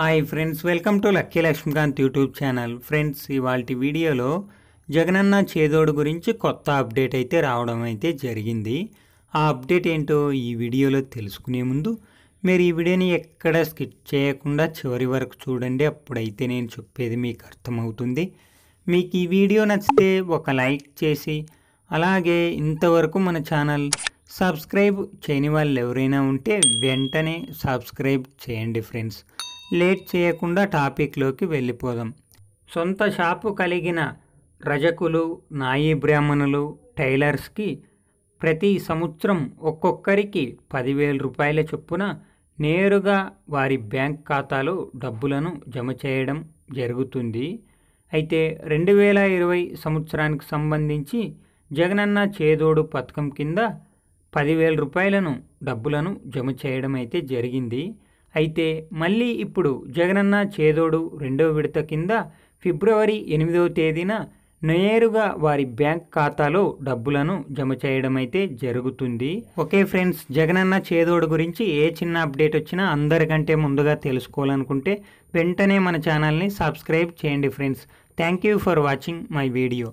hi friends welcome to lucky Lakshmikant YouTube channel friends ఇవాళ వీడియోలో జగనన్న చేదోడు గురించి కొత్త అప్డేట్ అయితే రావడం అయితే జరిగింది ఆ అప్డేట్ ఏంటో ఈ వీడియోలో తెలుసుకునే ముందు మీరు ఈ వీడియోని ఎక్కడ స్కిప్ చేయకుండా చివరి వరకు చూడండి అప్పుడైతే నేను చెప్పేది మీకు అర్థమవుతుంది మీకు ఈ వీడియో నచ్చితే ఒక లైక్ చేసి అలాగే ఇంతవరకు మన ఛానల్ సబ్స్క్రైబ్ చేయని వాళ్ళు ఎవరైనా ఉంటే వెంటనే సబ్స్క్రైబ్ చేయండి ఫ్రెండ్స్ లేట్ చేయకుండా టాపిక్లోకి వెళ్ళిపోదాం సొంత షాపు కలిగిన రజకులు నాయీ బ్రాహ్మణులు టైలర్స్కి ప్రతి సంవత్సరం ఒక్కొక్కరికి పదివేల రూపాయల చొప్పున నేరుగా వారి బ్యాంక్ ఖాతాలో డబ్బులను జమ చేయడం జరుగుతుంది అయితే రెండు వేల ఇరవై సంవత్సరానికి సంబంధించి జగనన్న చేదోడు పథకం కింద పదివేల రూపాయలను డబ్బులను జమ చేయడం అయితే జరిగింది అయితే మళ్ళీ ఇప్పుడు జగనన్న చేదోడు రెండవ విడత కింద ఫిబ్రవరి ఎనిమిదవ తేదీన నేరుగా వారి బ్యాంక్ ఖాతాలో డబ్బులను జమ చేయడం అయితే జరుగుతుంది ఓకే ఫ్రెండ్స్ జగనన్న చేదోడు గురించి ఏ చిన్న అప్డేట్ వచ్చినా అందరికంటే ముందుగా తెలుసుకోవాలనుకుంటే వెంటనే మన ఛానల్ని సబ్స్క్రైబ్ చేయండి friends thank you for watching my video